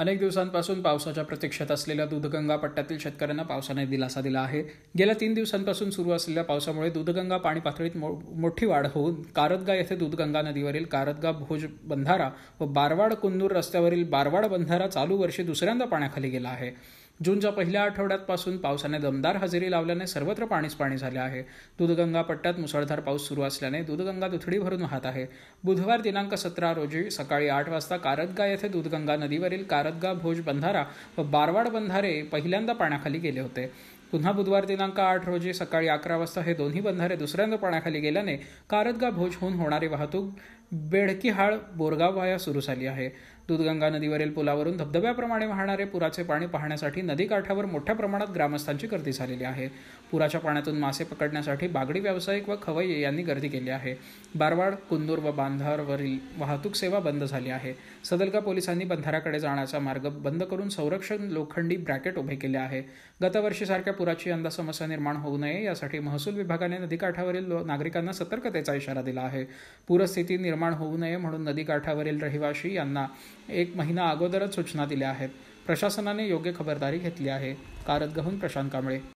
अनेक दिवसांपासून पावसाच्या प्रतीक्षेत असलेल्या दूधगंगा पट्ट्यातील शेतकऱ्यांना पावसाने दिलासा दिला आहे गेल्या तीन दिवसांपासून सुरू असलेल्या पावसामुळे दूधगंगा पाणी पातळीत मोठी वाढ होऊन कारदगा येथे दूधगंगा नदीवरील कारदगा भोज बंधारा व बारवाड कुंदूर रस्त्यावरील बारवाड बंधारा चालू वर्षी दुसऱ्यांदा पाण्याखाली गेला आहे जूनच्या पहिल्या आठवड्यातपासून पावसाने दमदार हजेरी लावल्याने सर्वत्र पाणीच पाणी झाले आहे दूधगंगा पट्ट्यात मुसळधार पाऊस सुरू असल्याने दूधगंगा दुथडी भरून वाहत आहे बुधवार दिनांक सतरा रोजी सकाळी आठ वाजता कारतगा येथे दूधगंगा नदीवरील कारतगा भोज बंधारा व बारवाड बंधारे पहिल्यांदा पाण्याखाली गेले होते पुन्हा बुधवार दिनांक आठ रोजी सकाळी अकरा वाजता हे दोन्ही बंधारे दुसऱ्यांदा पाण्याखाली गेल्याने कारतगा भोजहून होणारी वाहतूक बेडकीहाळ बोरगाव वाया सुरू झाली आहे दूधगंगा नदीवरील पुलावरून धबधब्याप्रमाणे वाहणारे पुराचे पाणी पाहण्यासाठी नदीकाठावर मोठ्या प्रमाणात ग्रामस्थांची गर्दी झालेली आहे पुराच्या पाण्यातून मासे पकडण्यासाठी बागडी व्यावसायिक व खवय्ये यांनी गर्दी केली आहे बारवाड कुंदूर व बांधारवरील वाहतूक सेवा बंद झाली आहे सदलका पोलिसांनी बंधाऱ्याकडे जाण्याचा मार्ग बंद करून संरक्षण लोखंडी ब्रॅकेट उभे केले आहे गतवर्षीसारख्या पुराची यंदा समस्या निर्माण होऊ नये यासाठी महसूल विभागाने नदीकाठावरील नागरिकांना सतर्कतेचा इशारा दिला आहे पूरस्थिती निर्माण निर्माण होऊ नये म्हणून नदीकाठावरील रहिवाशी यांना एक महिना अगोदरच सूचना दिल्या आहेत प्रशासनाने योग्य खबरदारी घेतली आहे कारत गहून प्रशांत कांबळे